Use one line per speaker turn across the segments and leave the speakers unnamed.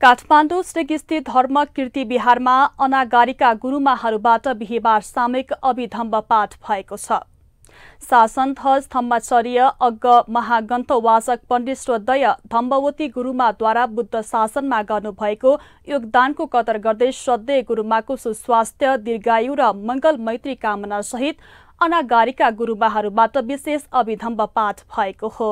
काठमाडौँ श्रीगिस्थित धर्म कीर्ति विहारमा अनागारीका गुरूमाहरूबाट बिहिबार सामूहिक अभिधम्ब पाठ भएको छ शासन ध्वज थम्माचर्य अग्ग महागन्थवाचक पण्डित श्रोदय धम्बवती गुरूमाद्वारा बुद्ध शासनमा गर्नुभएको योगदानको कदर गर्दै श्रद्धेय गुरूमाको सुस्वास्थ्य दीर्घायु र मंगल मैत्री कामना सहित अनागारीका गुरूमाहरूबाट विशेष अभिधम्ब पाठ भएको हो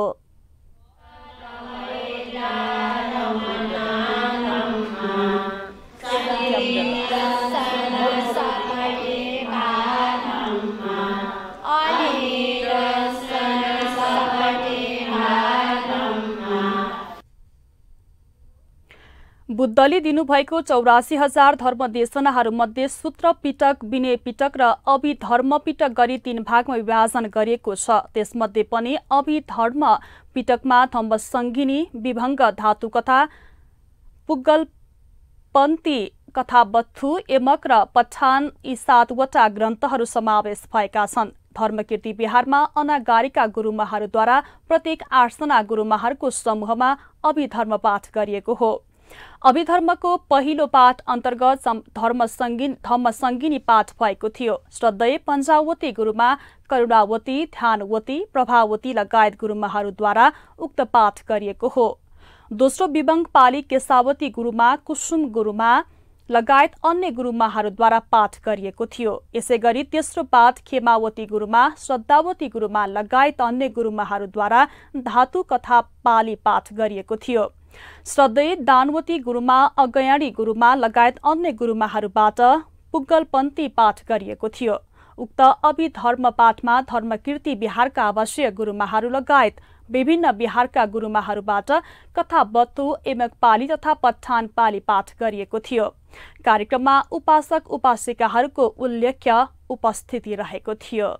बुद्धले दिनुभएको चौरासी हजार धर्मदेशनाहरूमध्ये विनय पिटक र पिटक गरी तीन भागमा विभाजन गरिएको छ त्यसमध्ये पनि अभिधर्म पिटकमा थम्बसङ्गिनी विभङ्ग धातुकथा पन्ति कथा बत्थु एमक र पठान यी सातवटा ग्रन्थहरू समावेश भएका छन् धर्मकीर्ति बिहारमा अनागारीका गुरुमाहरूद्वारा प्रत्येक आठजना गुरुमाहरूको समूहमा अभिधर्म पाठ गरिएको हो अभिधर्मको पहिलो पाठ अन्तर्गत धर्मसङ्गिन धर्मसङ्गिनी पाठ भएको थियो श्रद्धेय पञ्जावती गुरुमा करुणावती ध्यानवती प्रभावती लगायत गुरुमाहरूद्वारा उक्त पाठ गरिएको हो दोस्रो विवङ्ग पाली केसावती गुरुमा कुसुम गुरुमा लगायत अन्य गुरुमाहरूद्वारा पाठ गरिएको थियो यसै गरी तेस्रो पाठ खेमावती गुरुमा श्रद्धावती गुरुमा लगायत अन्य गुरुमाहरूद्वारा धातु कथा पाली पाठ गरिएको थियो श्रद्धै दानवती गुरुमा अगयाणी गुरुमा लगायत अन्य गुरुमाहरूबाट पुग्गलपन्थी पाठ गरिएको थियो उक्त अभिधर्म पाठमा धर्मकीर्ति बिहारका आवासीय गुरुमाहरू लगायत विभिन्न बिहारका गुरुमाहरूबाट कथावत्तु एमक पाली तथा पठान पाली पाठ गरिएको थियो कार्यक्रममा उपासक उपासिकाहरूको उल्लेख्य उपस्थिति रहेको थियो